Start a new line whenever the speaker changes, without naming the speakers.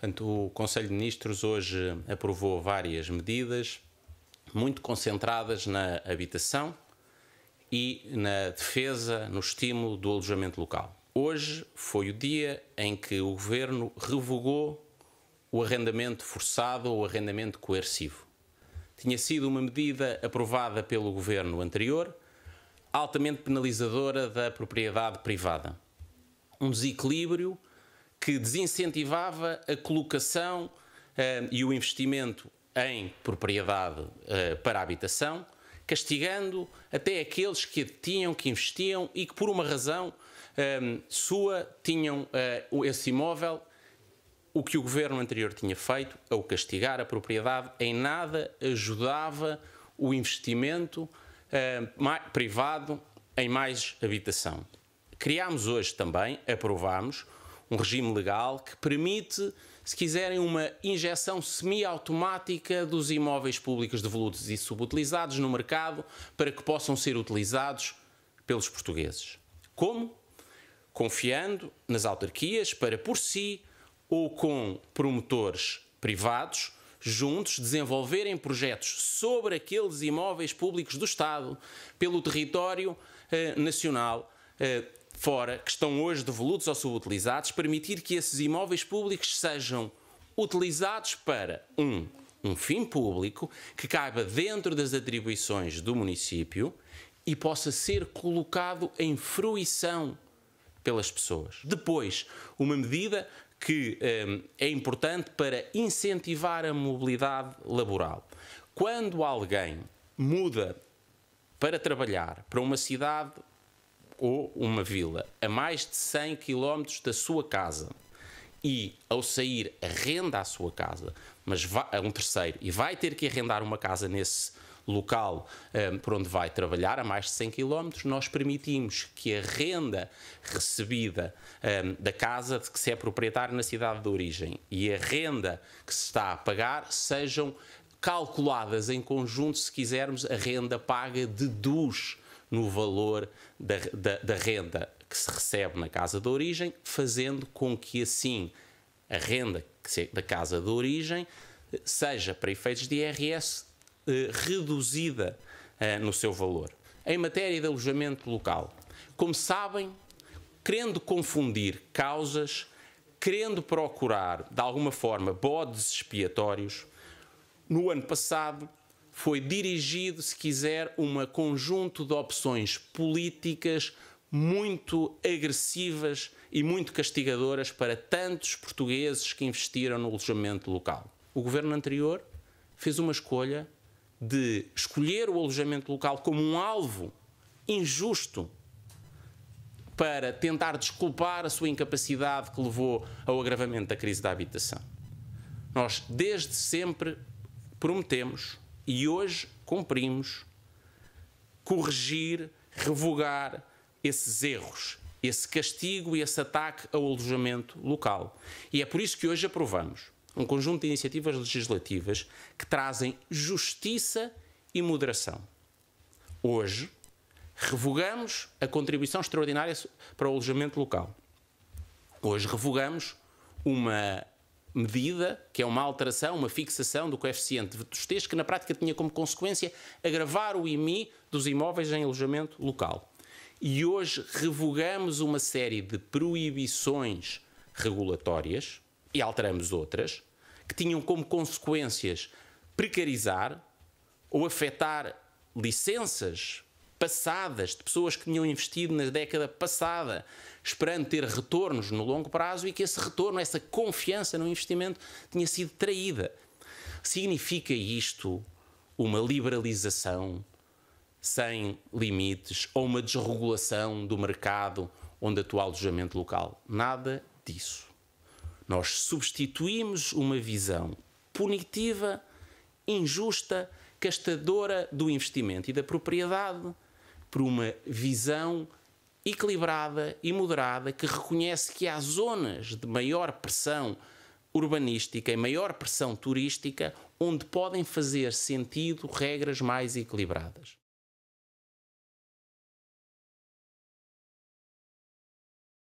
Portanto, o Conselho de Ministros hoje aprovou várias medidas muito concentradas na habitação e na defesa, no estímulo do alojamento local. Hoje foi o dia em que o governo revogou o arrendamento forçado ou arrendamento coercivo. Tinha sido uma medida aprovada pelo governo anterior, altamente penalizadora da propriedade privada. Um desequilíbrio que desincentivava a colocação eh, e o investimento em propriedade eh, para habitação, castigando até aqueles que tinham, que investiam e que por uma razão eh, sua tinham eh, esse imóvel. O que o governo anterior tinha feito ao castigar a propriedade em nada ajudava o investimento privado em mais habitação. Criámos hoje também, aprovámos, um regime legal que permite, se quiserem, uma injeção semi-automática dos imóveis públicos devolutos e subutilizados no mercado para que possam ser utilizados pelos portugueses. Como? Confiando nas autarquias para, por si, ou com promotores privados, juntos desenvolverem projetos sobre aqueles imóveis públicos do Estado, pelo território eh, nacional, eh, fora, que estão hoje devolutos ou subutilizados, permitir que esses imóveis públicos sejam utilizados para um um fim público que caiba dentro das atribuições do município e possa ser colocado em fruição pelas pessoas. Depois, uma medida que um, é importante para incentivar a mobilidade laboral. Quando alguém muda para trabalhar para uma cidade ou uma vila a mais de 100 km da sua casa e, ao sair, arrenda a sua casa, mas vai, a um terceiro, e vai ter que arrendar uma casa nesse local um, eh, por onde vai trabalhar, a mais de 100 km, nós permitimos que a renda recebida um, eh, da casa de que se é proprietário na cidade de origem e a renda que se está a pagar sejam calculadas em conjunto, se quisermos, a renda paga deduz no valor da, da, da renda que se recebe na casa de origem, fazendo com que assim a renda da casa de origem seja, para efeitos de IRS, eh, reduzida eh, no seu valor. Em matéria de alojamento local, como sabem, querendo confundir causas, querendo procurar, de alguma forma, bodes expiatórios, no ano passado foi dirigido, se quiser, um conjunto de opções políticas muito agressivas e muito castigadoras para tantos portugueses que investiram no alojamento local. O governo anterior fez uma escolha de escolher o alojamento local como um alvo injusto para tentar desculpar a sua incapacidade que levou ao agravamento da crise da habitação. Nós, desde sempre, prometemos e hoje cumprimos corrigir, revogar esses erros, esse castigo e esse ataque ao alojamento local. E é por isso que hoje aprovamos um conjunto de iniciativas legislativas que trazem justiça e moderação. Hoje, revogamos a contribuição extraordinária para o alojamento local. Hoje revogamos uma medida, que é uma alteração, uma fixação do coeficiente de vetustez, que na prática tinha como consequência agravar o IMI dos imóveis em alojamento local. E hoje revogamos uma série de proibições regulatórias e alteramos outras, que tinham como consequências precarizar ou afetar licenças passadas, de pessoas que tinham investido na década passada, esperando ter retornos no longo prazo e que esse retorno, essa confiança no investimento tinha sido traída. Significa isto uma liberalização sem limites ou uma desregulação do mercado onde atua alojamento local? Nada disso. Nós substituímos uma visão punitiva, injusta, castadora do investimento e da propriedade por uma visão equilibrada e moderada que reconhece que há zonas de maior pressão urbanística e maior pressão turística onde podem fazer sentido regras mais equilibradas.